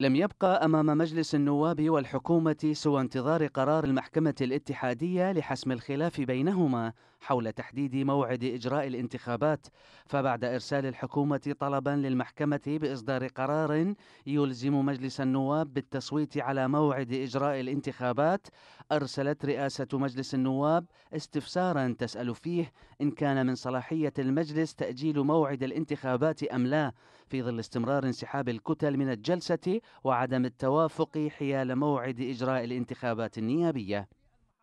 لم يبقى أمام مجلس النواب والحكومة سوى انتظار قرار المحكمة الاتحادية لحسم الخلاف بينهما حول تحديد موعد إجراء الانتخابات، فبعد إرسال الحكومة طلبا للمحكمة بإصدار قرار يلزم مجلس النواب بالتصويت على موعد إجراء الانتخابات، أرسلت رئاسة مجلس النواب استفسارا تسأل فيه إن كان من صلاحية المجلس تأجيل موعد الانتخابات أم لا، في ظل استمرار انسحاب الكتل من الجلسة وعدم التوافق حيال موعد إجراء الانتخابات النيابية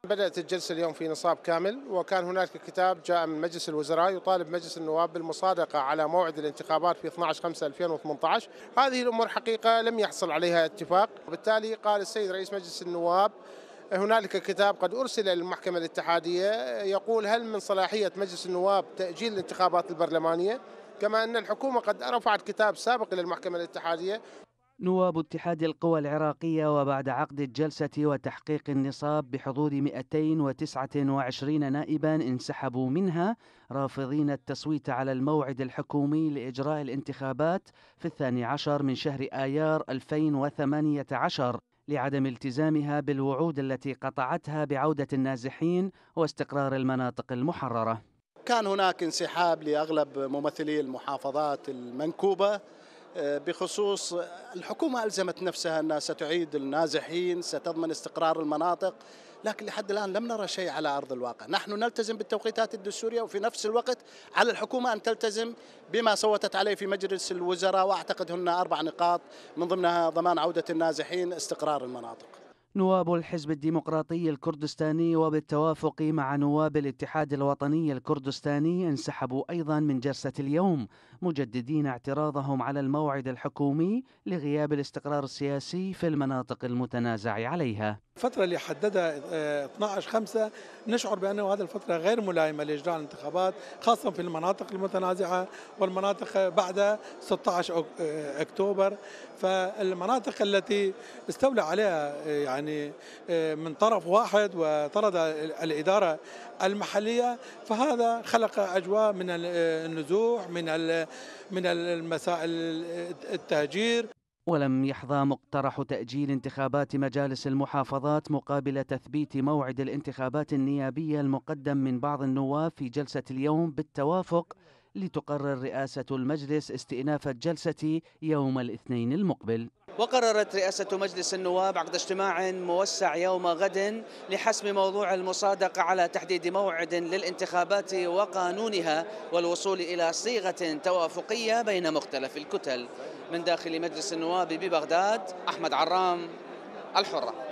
بدأت الجلسة اليوم في نصاب كامل وكان هناك كتاب جاء من مجلس الوزراء يطالب مجلس النواب بالمصادقة على موعد الانتخابات في 12/5/2018 هذه الأمور حقيقة لم يحصل عليها اتفاق وبالتالي قال السيد رئيس مجلس النواب هنالك كتاب قد ارسل للمحكمه الاتحاديه يقول هل من صلاحيه مجلس النواب تاجيل الانتخابات البرلمانيه كما أن الحكومة قد رفعت كتاب سابق للمحكمه الاتحادية نواب اتحاد القوى العراقية وبعد عقد الجلسة وتحقيق النصاب بحضور 229 نائبا انسحبوا منها رافضين التصويت على الموعد الحكومي لإجراء الانتخابات في الثاني عشر من شهر آيار 2018 لعدم التزامها بالوعود التي قطعتها بعودة النازحين واستقرار المناطق المحررة كان هناك انسحاب لاغلب ممثلي المحافظات المنكوبه آه، بخصوص الحكومه الزمت نفسها انها ستعيد النازحين، ستضمن استقرار المناطق، لكن لحد الان لم نرى شيء على ارض الواقع، نحن نلتزم بالتوقيتات الدستوريه وفي نفس الوقت على الحكومه ان تلتزم بما صوتت عليه في مجلس الوزراء واعتقد هن اربع نقاط من ضمنها ضمان عوده النازحين، استقرار المناطق. نواب الحزب الديمقراطي الكردستاني وبالتوافق مع نواب الاتحاد الوطني الكردستاني انسحبوا ايضا من جلسه اليوم مجددين اعتراضهم على الموعد الحكومي لغياب الاستقرار السياسي في المناطق المتنازع عليها الفترة اللي حددها 12 آه، 5 نشعر بأنه هذه الفترة غير ملائمة لإجراء الانتخابات خاصة في المناطق المتنازعة والمناطق بعد 16 آه، أكتوبر فالمناطق التي استولى عليها آه، يعني من طرف واحد وطرد الإدارة المحلية فهذا خلق أجواء من النزوح من من المسائل التهجير ولم يحظى مقترح تأجيل انتخابات مجالس المحافظات مقابل تثبيت موعد الانتخابات النيابية المقدم من بعض النواب في جلسة اليوم بالتوافق لتقرر رئاسة المجلس استئناف الجلسة يوم الاثنين المقبل وقررت رئاسة مجلس النواب عقد اجتماع موسع يوم غد لحسم موضوع المصادقة على تحديد موعد للانتخابات وقانونها والوصول إلى صيغة توافقية بين مختلف الكتل من داخل مجلس النواب ببغداد أحمد عرام الحرة